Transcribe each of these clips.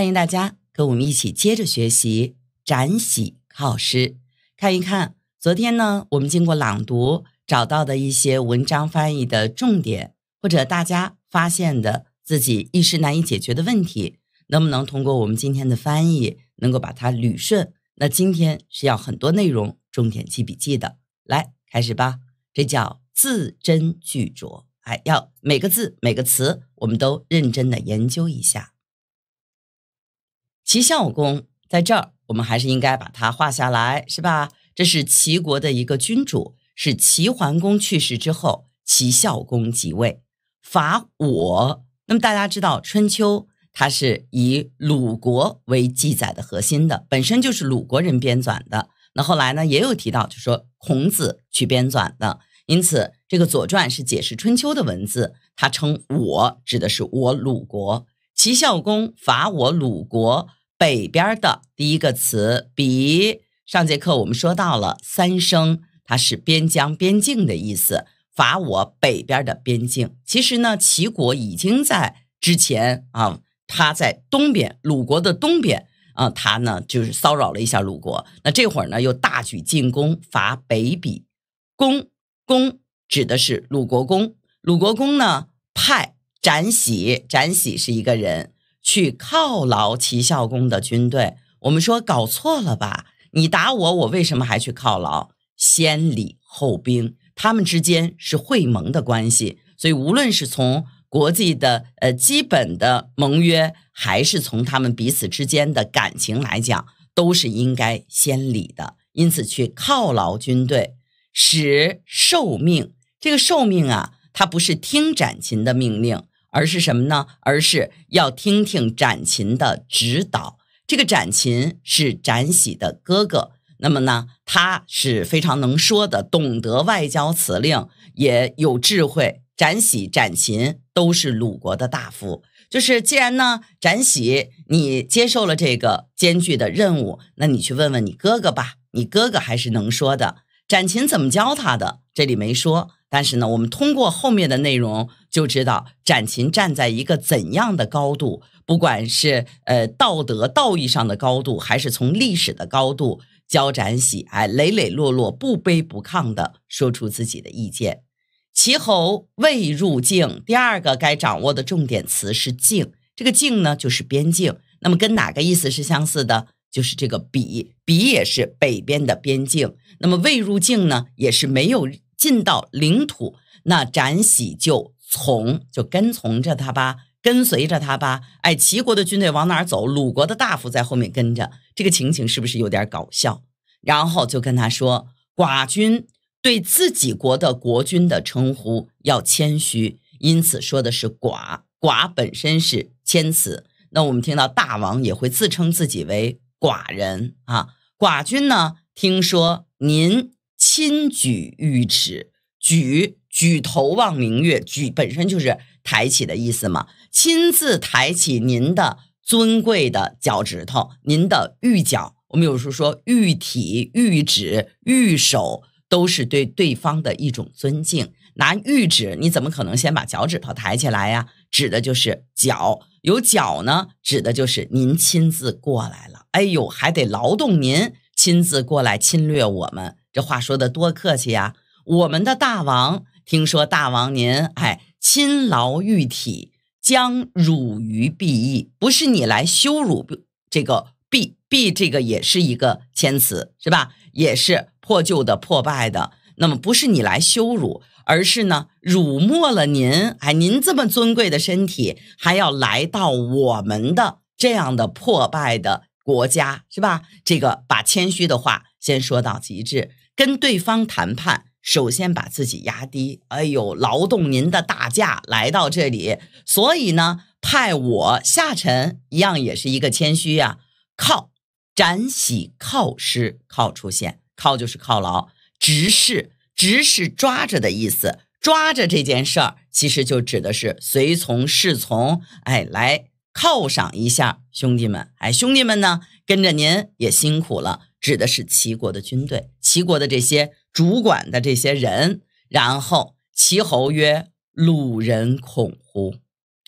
欢迎大家跟我们一起接着学习《展喜好诗》，看一看昨天呢，我们经过朗读找到的一些文章翻译的重点，或者大家发现的自己一时难以解决的问题，能不能通过我们今天的翻译能够把它捋顺？那今天是要很多内容，重点记笔记的，来开始吧。这叫字斟句酌，哎，要每个字每个词我们都认真的研究一下。齐孝公在这儿，我们还是应该把它画下来，是吧？这是齐国的一个君主，是齐桓公去世之后，齐孝公即位，伐我。那么大家知道，《春秋》它是以鲁国为记载的核心的，本身就是鲁国人编纂的。那后来呢，也有提到，就说孔子去编纂的。因此，这个《左传》是解释《春秋》的文字，它称“我”指的是我鲁国。齐孝公伐我鲁国。北边的第一个词“比”。上节课我们说到了三声，它是边疆、边境的意思。伐我北边的边境。其实呢，齐国已经在之前啊，他在东边，鲁国的东边啊，他呢就是骚扰了一下鲁国。那这会儿呢，又大举进攻，伐北鄙。公公指的是鲁国公，鲁国公呢派展喜，展喜是一个人。去犒劳齐孝公的军队，我们说搞错了吧？你打我，我为什么还去犒劳？先礼后兵，他们之间是会盟的关系，所以无论是从国际的呃基本的盟约，还是从他们彼此之间的感情来讲，都是应该先礼的。因此去犒劳军队，使受命。这个受命啊，它不是听斩秦的命令。而是什么呢？而是要听听展琴的指导。这个展琴是展喜的哥哥，那么呢，他是非常能说的，懂得外交辞令，也有智慧。展喜、展琴都是鲁国的大夫。就是既然呢，展喜你接受了这个艰巨的任务，那你去问问你哥哥吧，你哥哥还是能说的。展琴怎么教他的？这里没说。但是呢，我们通过后面的内容就知道展禽站在一个怎样的高度，不管是呃道德道义上的高度，还是从历史的高度，交展喜哎，磊磊落落，不卑不亢的说出自己的意见。齐侯未入境，第二个该掌握的重点词是“境”，这个“境”呢就是边境。那么跟哪个意思是相似的？就是这个“比，比也是北边的边境。那么未入境呢，也是没有。进到领土，那展喜就从就跟从着他吧，跟随着他吧。哎，齐国的军队往哪走，鲁国的大夫在后面跟着，这个情景是不是有点搞笑？然后就跟他说：“寡君对自己国的国君的称呼要谦虚，因此说的是寡寡本身是谦词。那我们听到大王也会自称自己为寡人啊。寡君呢，听说您。”金举玉指，举举头望明月，举本身就是抬起的意思嘛。亲自抬起您的尊贵的脚趾头，您的玉脚。我们有时候说玉体、玉指、玉手，都是对对方的一种尊敬。拿玉指，你怎么可能先把脚趾头抬起来呀？指的就是脚。有脚呢，指的就是您亲自过来了。哎呦，还得劳动您亲自过来侵略我们。这话说的多客气呀！我们的大王，听说大王您哎，亲劳玉体，将辱于敝邑，不是你来羞辱这个敝敝，这个也是一个谦词，是吧？也是破旧的、破败的。那么不是你来羞辱，而是呢辱没了您哎，您这么尊贵的身体，还要来到我们的这样的破败的国家，是吧？这个把谦虚的话先说到极致。跟对方谈判，首先把自己压低。哎呦，劳动您的大驾来到这里，所以呢，派我下沉，一样也是一个谦虚呀。靠，展喜靠师靠出现，靠就是犒劳，执事执事抓着的意思，抓着这件事儿，其实就指的是随从侍从。哎，来犒赏一下兄弟们。哎，兄弟们呢，跟着您也辛苦了，指的是齐国的军队。齐国的这些主管的这些人，然后齐侯曰：“鲁人恐乎？”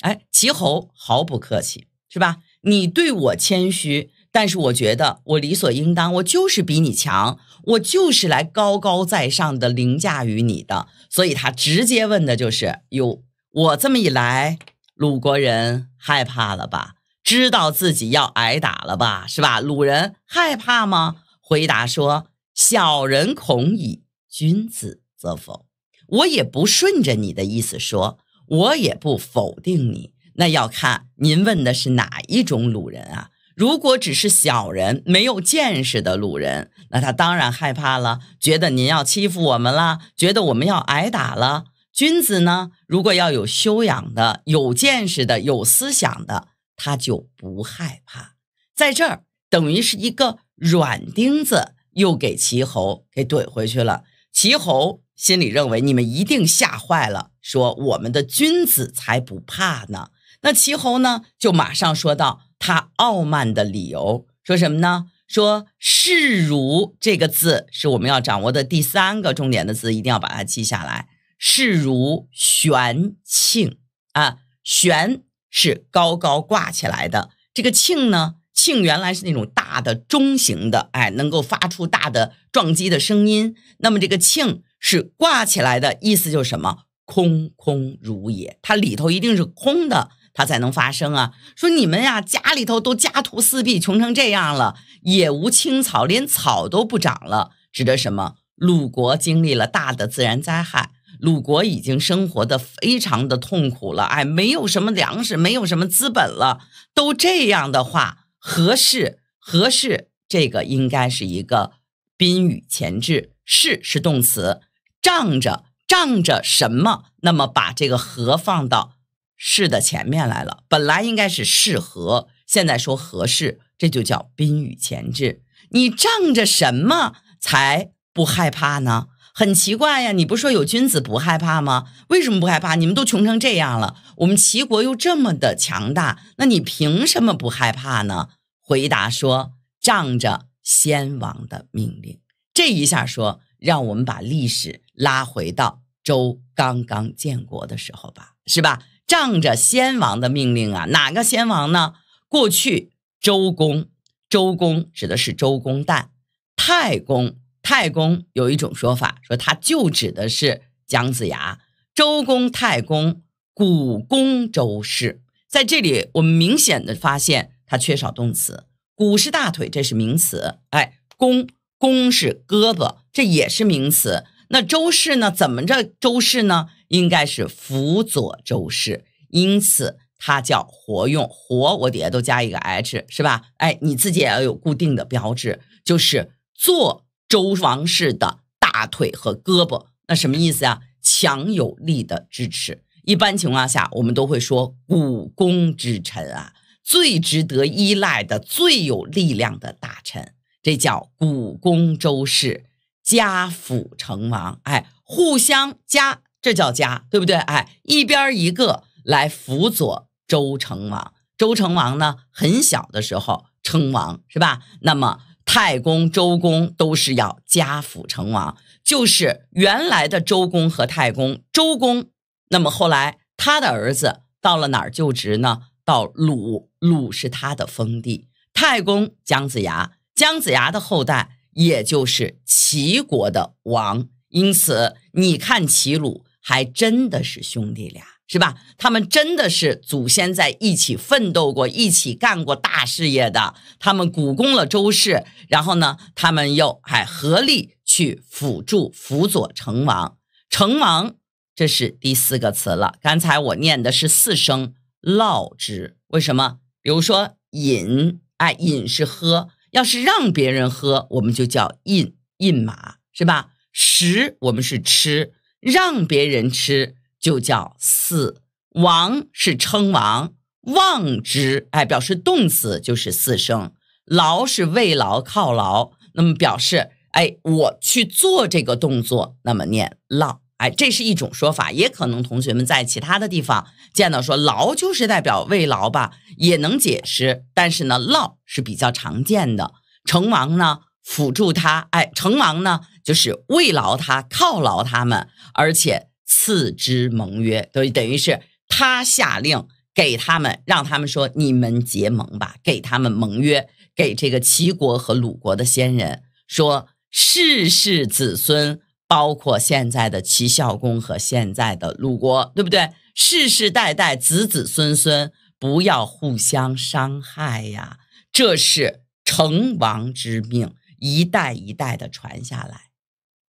哎，齐侯毫不客气，是吧？你对我谦虚，但是我觉得我理所应当，我就是比你强，我就是来高高在上的凌驾于你的。所以他直接问的就是：“哟，我这么一来，鲁国人害怕了吧？知道自己要挨打了吧？是吧？”鲁人害怕吗？回答说。小人恐矣，君子则否。我也不顺着你的意思说，我也不否定你。那要看您问的是哪一种鲁人啊？如果只是小人、没有见识的鲁人，那他当然害怕了，觉得您要欺负我们了，觉得我们要挨打了。君子呢，如果要有修养的、有见识的、有思想的，他就不害怕。在这儿等于是一个软钉子。又给齐侯给怼回去了。齐侯心里认为你们一定吓坏了，说我们的君子才不怕呢。那齐侯呢，就马上说到他傲慢的理由，说什么呢？说“视如”这个字是我们要掌握的第三个重点的字，一定要把它记下来。“视如玄庆”啊，“玄是高高挂起来的，这个“庆”呢。磬原来是那种大的中型的，哎，能够发出大的撞击的声音。那么这个磬是挂起来的，意思就是什么？空空如也，它里头一定是空的，它才能发声啊。说你们呀，家里头都家徒四壁，穷成这样了，野无青草，连草都不长了，指的什么？鲁国经历了大的自然灾害，鲁国已经生活的非常的痛苦了，哎，没有什么粮食，没有什么资本了，都这样的话。合适，合适，这个应该是一个宾语前置。适是动词，仗着仗着什么，那么把这个和放到适的前面来了。本来应该是适合，现在说合适，这就叫宾语前置。你仗着什么才不害怕呢？很奇怪呀，你不说有君子不害怕吗？为什么不害怕？你们都穷成这样了，我们齐国又这么的强大，那你凭什么不害怕呢？回答说：仗着先王的命令。这一下说，让我们把历史拉回到周刚刚建国的时候吧，是吧？仗着先王的命令啊，哪个先王呢？过去周公，周公指的是周公旦、太公。太公有一种说法，说他就指的是姜子牙。周公太公，古公周氏，在这里我们明显的发现它缺少动词。古是大腿，这是名词。哎，公公是胳膊，这也是名词。那周氏呢？怎么着？周氏呢？应该是辅佐周氏，因此它叫活用活。我底下都加一个 h，是吧？哎，你自己也要有固定的标志，就是做。周王室的大腿和胳膊，那什么意思呀？强有力的支持。一般情况下，我们都会说“股肱之臣”啊，最值得依赖的、最有力量的大臣，这叫“股肱”。周氏家辅成王，哎，互相家，这叫家，对不对？哎，一边一个来辅佐周成王。周成王呢，很小的时候称王，是吧？那么。太公、周公都是要家辅成王，就是原来的周公和太公。周公，那么后来他的儿子到了哪儿就职呢？到鲁，鲁是他的封地。太公姜子牙，姜子牙的后代也就是齐国的王，因此你看齐鲁还真的是兄弟俩。是吧？他们真的是祖先在一起奋斗过、一起干过大事业的。他们鼓功了周氏，然后呢，他们又还合力去辅助辅佐成王。成王，这是第四个词了。刚才我念的是四声“烙之”，为什么？比如说“饮”，哎，“饮”是喝，要是让别人喝，我们就叫“饮饮马”，是吧？“食”我们是吃，让别人吃。就叫四王是称王，望之哎，表示动词就是四声。劳是慰劳、犒劳，那么表示哎，我去做这个动作，那么念劳哎，这是一种说法，也可能同学们在其他的地方见到说劳就是代表慰劳吧，也能解释。但是呢，劳是比较常见的。成王呢，辅助他哎，成王呢就是慰劳他、犒劳他们，而且。赐之盟约，等于等于是他下令给他们，让他们说你们结盟吧，给他们盟约，给这个齐国和鲁国的先人说世世子孙，包括现在的齐孝公和现在的鲁国，对不对？世世代代子子孙孙不要互相伤害呀，这是成王之命，一代一代的传下来。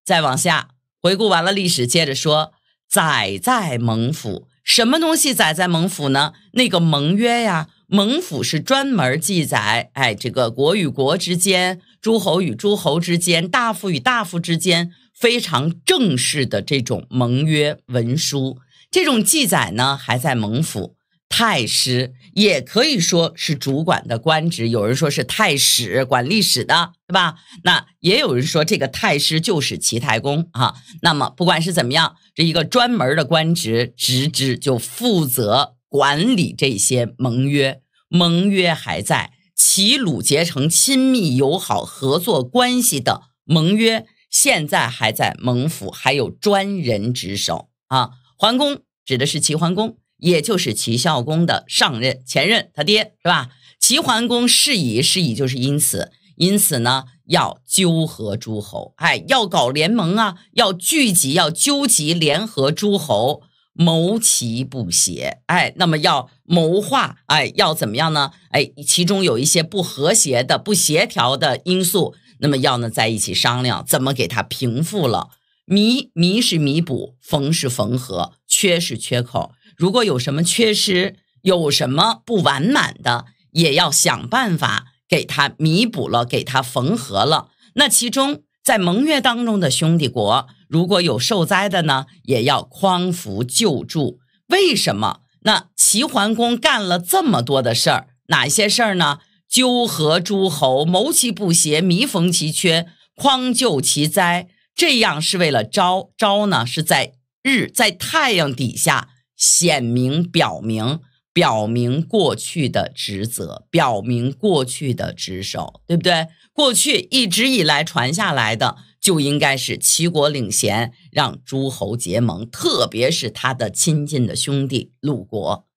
再往下回顾完了历史，接着说。载在盟府，什么东西载在盟府呢？那个盟约呀，盟府是专门记载，哎，这个国与国之间、诸侯与诸侯之间、大夫与大夫之间非常正式的这种盟约文书，这种记载呢还在盟府。太师也可以说是主管的官职，有人说是太史管历史的，对吧？那也有人说这个太师就是齐太公啊。那么不管是怎么样，这一个专门的官职，直职就负责管理这些盟约。盟约还在，齐鲁结成亲密友好合作关系的盟约，现在还在盟府，还有专人值守啊。桓公指的是齐桓公。也就是齐孝公的上任前任，他爹是吧？齐桓公是以是以，就是因此，因此呢，要纠合诸侯，哎，要搞联盟啊，要聚集，要纠集联合诸侯，谋其不协，哎，那么要谋划，哎，要怎么样呢？哎，其中有一些不和谐的、不协调的因素，那么要呢在一起商量，怎么给他平复了？弥弥是弥补，缝是缝合，缺是缺口。如果有什么缺失，有什么不完满的，也要想办法给他弥补了，给他缝合了。那其中在盟约当中的兄弟国，如果有受灾的呢，也要匡扶救助。为什么？那齐桓公干了这么多的事儿，哪些事儿呢？纠合诸侯，谋其不协，弥缝其缺，匡救其灾。这样是为了昭昭呢？是在日在太阳底下。显明表明表明过去的职责，表明过去的职守，对不对？过去一直以来传下来的，就应该是齐国领衔，让诸侯结盟，特别是他的亲近的兄弟鲁国，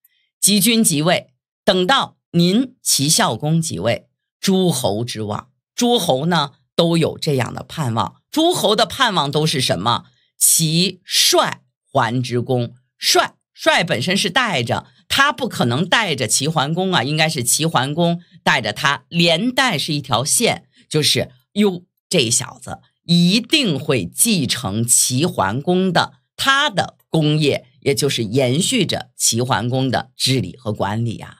即君即位。等到您齐孝公即位，诸侯之望，诸侯呢都有这样的盼望。诸侯的盼望都是什么？齐帅桓之功，帅。帅本身是带着他，不可能带着齐桓公啊，应该是齐桓公带着他，连带是一条线，就是哟，这小子一定会继承齐桓公的他的功业，也就是延续着齐桓公的治理和管理啊。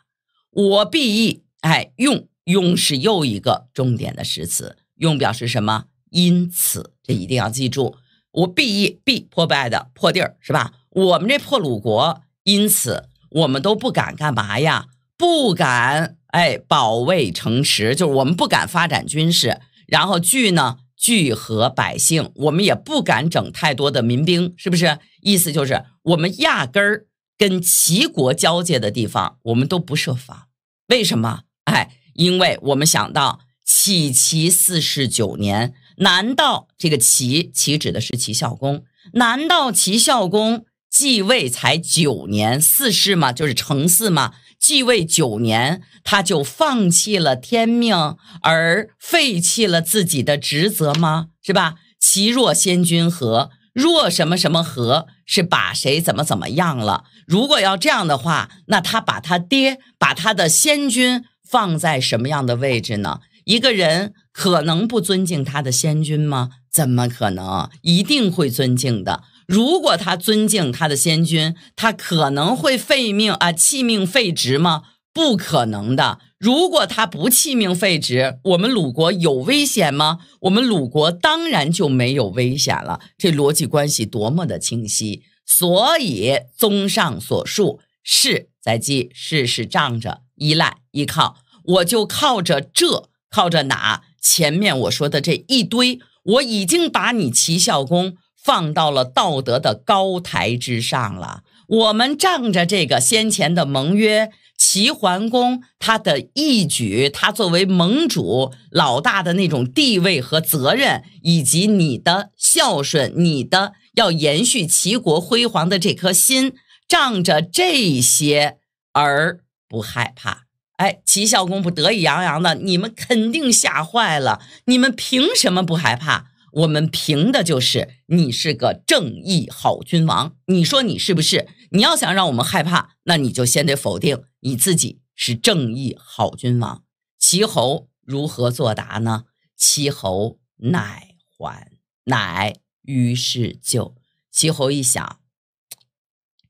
我必义，哎，用用是又一个重点的实词，用表示什么？因此，这一定要记住。我必义，必破败的破地儿是吧？我们这破鲁国，因此我们都不敢干嘛呀？不敢哎，保卫城池，就是我们不敢发展军事，然后聚呢，聚合百姓，我们也不敢整太多的民兵，是不是？意思就是我们压根儿跟齐国交界的地方，我们都不设防，为什么？哎，因为我们想到，齐齐四十九年，难道这个齐齐指的是齐孝公？难道齐孝公？继位才九年，四世嘛，就是成四嘛。继位九年，他就放弃了天命而废弃了自己的职责吗？是吧？其若先君何？若什么什么何？是把谁怎么怎么样了？如果要这样的话，那他把他爹、把他的先君放在什么样的位置呢？一个人可能不尊敬他的先君吗？怎么可能？一定会尊敬的。如果他尊敬他的先君，他可能会废命啊，弃命废职吗？不可能的。如果他不弃命废职，我们鲁国有危险吗？我们鲁国当然就没有危险了。这逻辑关系多么的清晰！所以，综上所述，是在即，事是仗着、依赖、依靠，我就靠着这，靠着哪？前面我说的这一堆，我已经把你齐孝公。放到了道德的高台之上了。我们仗着这个先前的盟约，齐桓公他的一举，他作为盟主老大的那种地位和责任，以及你的孝顺，你的要延续齐国辉煌的这颗心，仗着这些而不害怕。哎，齐孝公不得意洋洋的，你们肯定吓坏了。你们凭什么不害怕？我们凭的就是你是个正义好君王，你说你是不是？你要想让我们害怕，那你就先得否定你自己是正义好君王。齐侯如何作答呢？齐侯乃还，乃于是就齐侯一想，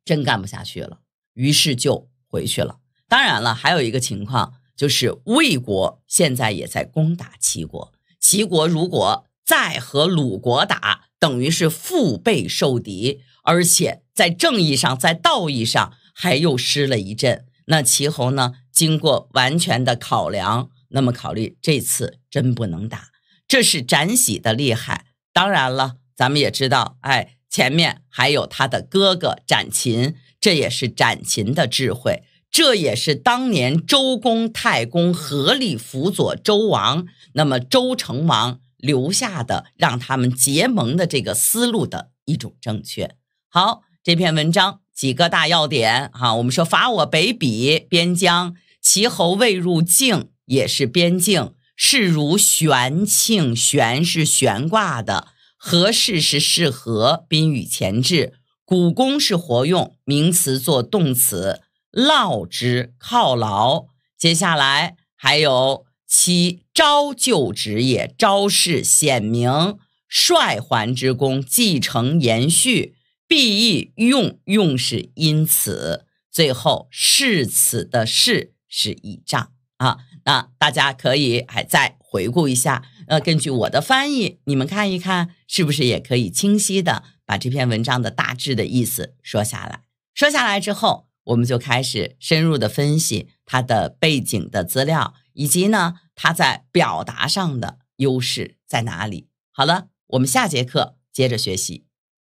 真干不下去了，于是就回去了。当然了，还有一个情况就是，魏国现在也在攻打齐国，齐国如果。再和鲁国打，等于是腹背受敌，而且在正义上、在道义上还又失了一阵。那齐侯呢？经过完全的考量，那么考虑这次真不能打。这是展喜的厉害。当然了，咱们也知道，哎，前面还有他的哥哥展禽，这也是展禽的智慧，这也是当年周公太公合力辅佐周王，那么周成王。留下的让他们结盟的这个思路的一种正确。好，这篇文章几个大要点啊。我们说伐我北鄙边疆，其侯未入境也是边境。是如悬庆，悬是悬挂的。合适是适合，宾语前置。古宫是活用名词作动词，烙之犒劳。接下来还有。其昭就职也，昭示显明、率桓之功，继承延续，必亦用用是因此，最后是此的是是倚仗啊。那大家可以还再回顾一下，呃，根据我的翻译，你们看一看是不是也可以清晰的把这篇文章的大致的意思说下来。说下来之后，我们就开始深入的分析它的背景的资料。以及呢，他在表达上的优势在哪里？好了，我们下节课接着学习。